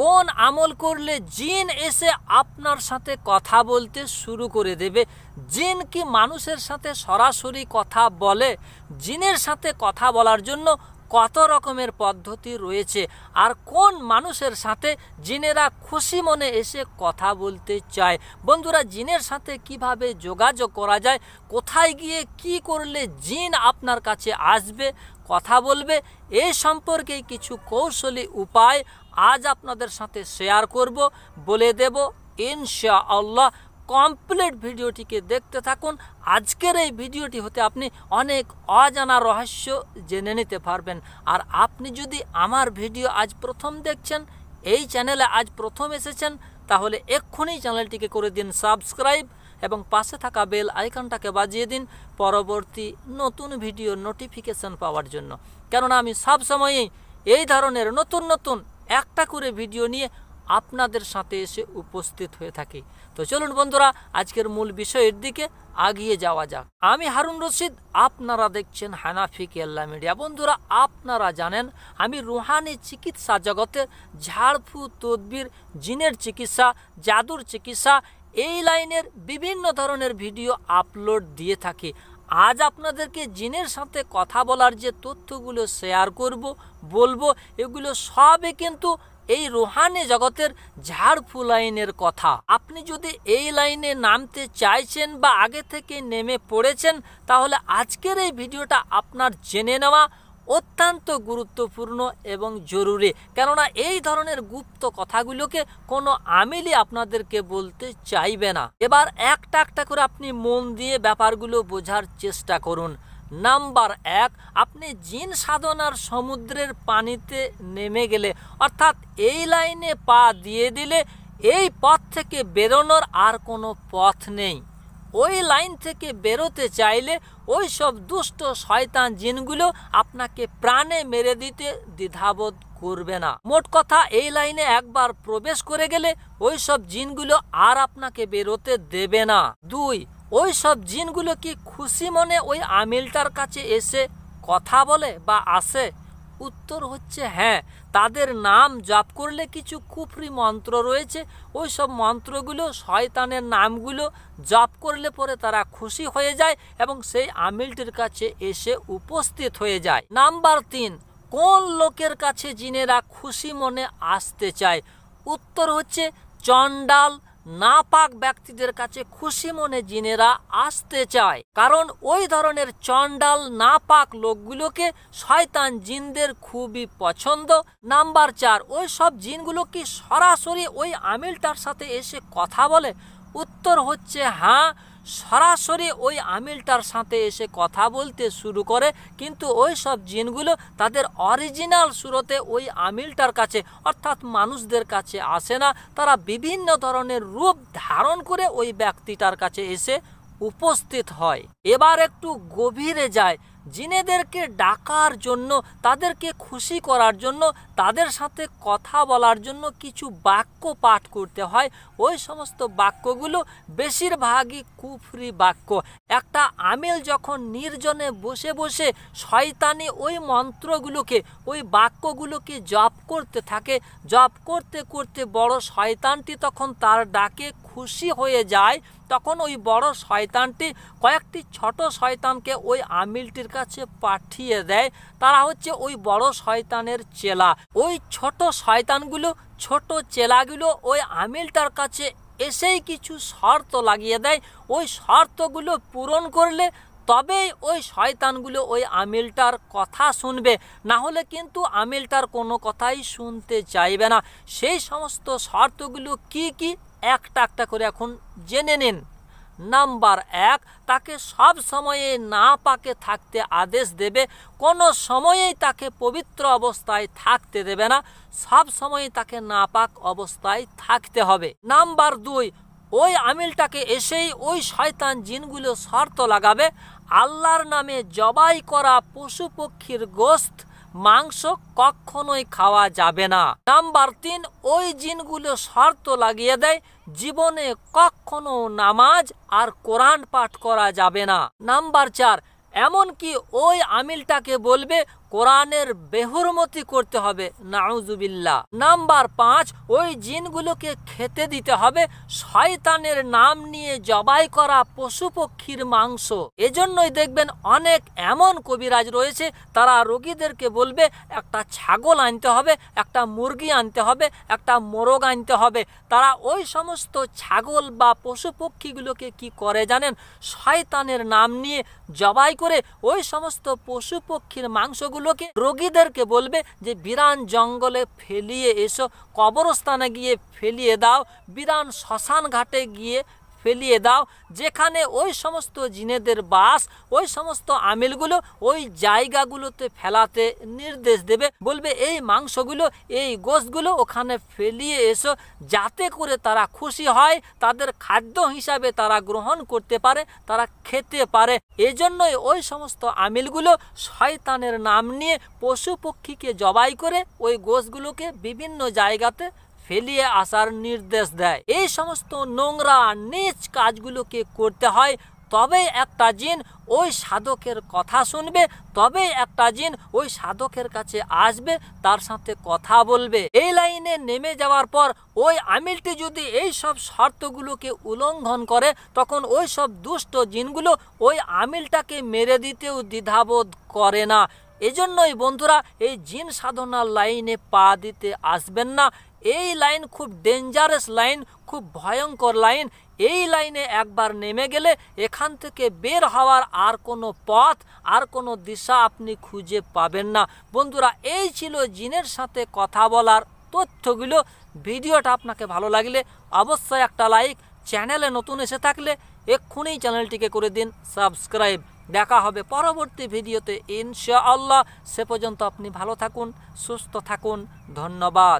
কোন আমল করলে জিন এসে আপনার সাথে কথা বলতে শুরু করে দেবে জিন কি মানুষের সাথে সরাসরি কথা বলে জিনের সাথে কথা বলার জন্য কত রকমের পদ্ধতি রয়েছে আর কোন মানুষের সাথে জিনেরা খুশি মনে এসে কথা বলতে চায় বন্ধুরা জিনের সাথে কিভাবে যোগাযোগ করা যায় কোথায় গিয়ে কি করলে জিন আপনার কাছে আসবে কথা বলবে এই সম্পর্কে কিছু কৌশলী উপায় আজ আপনাদের সাথে শেয়ার করব বলে দেব ইনশা আল্লাহ কমপ্লিট ভিডিওটিকে দেখতে থাকুন আজকের এই ভিডিওটি হতে আপনি অনেক অজানা রহস্য জেনে নিতে পারবেন আর আপনি যদি আমার ভিডিও আজ প্রথম দেখছেন এই চ্যানেলে আজ প্রথম এসেছেন তাহলে এক্ষুনি চ্যানেলটিকে করে দিন সাবস্ক্রাইব এবং পাশে থাকা বেল আইকনটাকে বাজিয়ে দিন পরবর্তী নতুন ভিডিও নোটিফিকেশন পাওয়ার জন্য কেননা আমি সবসময়ই এই ধরনের নতুন নতুন একটা করে ভিডিও নিয়ে আপনাদের সাথে এসে উপস্থিত হয়ে থাকি তো চলুন বন্ধুরা আজকের মূল বিষয়ের দিকে আগিয়ে যাওয়া যাক আমি হারুন রশিদ আপনারা দেখছেন হানাফি কেল্লা মিডিয়া বন্ধুরা আপনারা জানেন আমি রুহানি চিকিৎসা জগতে ঝাড়ফু তদবির জিনের চিকিৎসা জাদুর চিকিৎসা এই লাইনের বিভিন্ন ধরনের ভিডিও আপলোড দিয়ে থাকি আজ আপনাদেরকে জিনের সাথে কথা বলার যে তথ্যগুলো শেয়ার করব বলবো এগুলো সবই কিন্তু এই রোহানি জগতের ঝাড়ফু লাইনের কথা আপনি যদি এই লাইনে নামতে চাইছেন বা আগে থেকে নেমে পড়েছেন তাহলে আজকের এই ভিডিওটা আপনার জেনে নেওয়া অত্যন্ত গুরুত্বপূর্ণ এবং জরুরি কেননা এই ধরনের গুপ্ত কথাগুলোকে কোনো আমিলি আপনাদেরকে বলতে চাইবে না এবার একটা একটা করে আপনি মন দিয়ে ব্যাপারগুলো বোঝার চেষ্টা করুন নাম্বার এক আপনি জিন সাধনার সমুদ্রের পানিতে নেমে গেলে অর্থাৎ এই লাইনে পা দিয়ে দিলে এই পথ থেকে বেরোনোর আর কোনো পথ নেই ওই লাইন থেকে বেরোতে চাইলে ওই সব দুষ্ট শয়তান জিনগুলো আপনাকে প্রাণে মেরে দিতে দ্বিধাবোধ করবে না মোট কথা এই লাইনে একবার প্রবেশ করে গেলে ওই সব জিনগুলো আর আপনাকে বেরোতে দেবে না দুই ওই সব জিনগুলো কি খুশি মনে ওই আমিলটার কাছে এসে কথা বলে বা আসে উত্তর হচ্ছে হ্যাঁ তাদের নাম জপ করলে কিছু কুফরি মন্ত্র রয়েছে ওই সব মন্ত্রগুলো শয়তানের নামগুলো জপ করলে পরে তারা খুশি হয়ে যায় এবং সেই আমিলটির কাছে এসে উপস্থিত হয়ে যায় নাম্বার তিন কোন লোকের কাছে জিনেরা খুশি মনে আসতে চায় উত্তর হচ্ছে চণ্ডাল নাপাক ব্যক্তিদের কাছে খুশি মনে জিনেরা আসতে চায় কারণ ওই ধরনের চন্ডাল নাপাক লোকগুলোকে শয়তান জিনদের খুবই পছন্দ নাম্বার চার ওই সব জিনগুলো কি সরাসরি ওই আমিলটার সাথে এসে কথা বলে উত্তর হচ্ছে হ্যাঁ সরাসরি ওই আমিলটার সাথে এসে কথা বলতে শুরু করে কিন্তু ওই সব জিনগুলো তাদের অরিজিনাল সুরতে ওই আমিলটার কাছে অর্থাৎ মানুষদের কাছে আসে না তারা বিভিন্ন ধরনের রূপ ধারণ করে ওই ব্যক্তিটার কাছে এসে উপস্থিত হয় এবার একটু গভীরে যায় জিনেদেরকে ডাকার জন্য তাদেরকে খুশি করার জন্য তাদের সাথে কথা বলার জন্য কিছু বাক্য পাঠ করতে হয় ওই সমস্ত বাক্যগুলো বেশিরভাগই কুফরি বাক্য একটা আমেল যখন নির্জনে বসে বসে শয়তানি ওই মন্ত্রগুলোকে ওই বাক্যগুলোকে জপ করতে থাকে জপ করতে করতে বড় শয়তানটি তখন তার ডাকে খুশি হয়ে যায় তখন ওই বড় শয়তানটি কয়েকটি ছোট শয়তানকে ওই আমিলটির কাছে পাঠিয়ে দেয় তারা হচ্ছে ওই বড় শয়তানের চেলা ওই ছোট শয়তানগুলো ছোট চেলাগুলো ওই আমিলটার কাছে এসেই কিছু শর্ত লাগিয়ে দেয় ওই শর্তগুলো পূরণ করলে তবেই ওই শয়তানগুলো ওই আমিলটার কথা শুনবে না হলে কিন্তু আমিলটার কোনো কথাই শুনতে চাইবে না সেই সমস্ত শর্তগুলো কি কি একটা একটা করে এখন জেনে নিন নাম্বার এক তাকে সব সময়ে না পাকে থাকতে আদেশ দেবে কোনো সময়েই তাকে পবিত্র অবস্থায় থাকতে দেবে না সব সময়ে তাকে না পাক অবস্থায় থাকতে হবে নাম্বার দুই ওই আমিলটাকে এসেই ওই শয়তান জিনগুলো শর্ত লাগাবে আল্লাহর নামে জবাই করা পশু পক্ষীর গোস্ত মাংস কখনোই খাওয়া যাবে না নাম্বার তিন ওই জিনগুলো শর্ত লাগিয়ে দেয় জীবনে কখনো নামাজ আর কোরআন পাঠ করা যাবে না নাম্বার চার এমনকি ওই আমিলটাকে বলবে কোরআনের বেহুরমতি করতে হবে নাউজুবিল্লা নাম্বার পাঁচ ওই জিনগুলোকে খেতে দিতে হবে শয়তানের নাম নিয়ে জবাই করা পশু পক্ষীর মাংস এজন্যই দেখবেন অনেক এমন কবিরাজ রয়েছে তারা রোগীদেরকে বলবে একটা ছাগল আনতে হবে একটা মুরগি আনতে হবে একটা মোরগ আনতে হবে তারা ওই সমস্ত ছাগল বা পশু পক্ষীগুলোকে কি করে জানেন শয়তানের নাম নিয়ে জবাই করে ওই সমস্ত পশু পক্ষীর মাংসগুলো সেগুলোকে রোগীদেরকে বলবে যে বিরান জঙ্গলে ফেলিয়ে এসো কবরস্থানে গিয়ে ফেলিয়ে দাও বিরান শ্মশান ঘাটে গিয়ে ফেলিয়ে দাও যেখানে ওই সমস্ত জিনেদের বাস ওই সমস্ত আমিলগুলো ওই জায়গাগুলোতে ফেলাতে নির্দেশ দেবে বলবে এই মাংসগুলো এই গোশগুলো ওখানে ফেলিয়ে এসো যাতে করে তারা খুশি হয় তাদের খাদ্য হিসাবে তারা গ্রহণ করতে পারে তারা খেতে পারে এজন্যই ওই সমস্ত আমিলগুলো শয়তানের নাম নিয়ে পশু পক্ষীকে জবাই করে ওই গোশগুলোকে বিভিন্ন জায়গাতে ফেলিয়ে আসার নির্দেশ দেয় এই সমস্ত নোংরা নিচ কাজগুলোকে করতে হয় তবেই একটা জিন ওই সাধকের কথা শুনবে তবেই একটা জিন ওই সাধকের কাছে আসবে তার সাথে কথা বলবে এই লাইনে নেমে যাওয়ার পর ওই আমিলটি যদি এই সব শর্তগুলোকে উলঙ্ঘন করে তখন ওই সব দুষ্ট জিনগুলো ওই আমিলটাকে মেরে দিতেও দ্বিধাবোধ করে না এজন্যই বন্ধুরা এই জিন সাধনার লাইনে পা দিতে আসবেন না এই লাইন খুব ডেঞ্জারাস লাইন খুব ভয়ঙ্কর লাইন এই লাইনে একবার নেমে গেলে এখান থেকে বের হওয়ার আর কোনো পথ আর কোনো দিশা আপনি খুঁজে পাবেন না বন্ধুরা এই ছিল জিনের সাথে কথা বলার তথ্যগুলো ভিডিওটা আপনাকে ভালো লাগলে অবশ্যই একটা লাইক চ্যানেলে নতুন এসে থাকলে এক্ষুনি চ্যানেলটিকে করে দিন সাবস্ক্রাইব দেখা হবে পরবর্তী ভিডিওতে ইনশাআল্লাহ সে পর্যন্ত আপনি ভালো থাকুন সুস্থ থাকুন ধন্যবাদ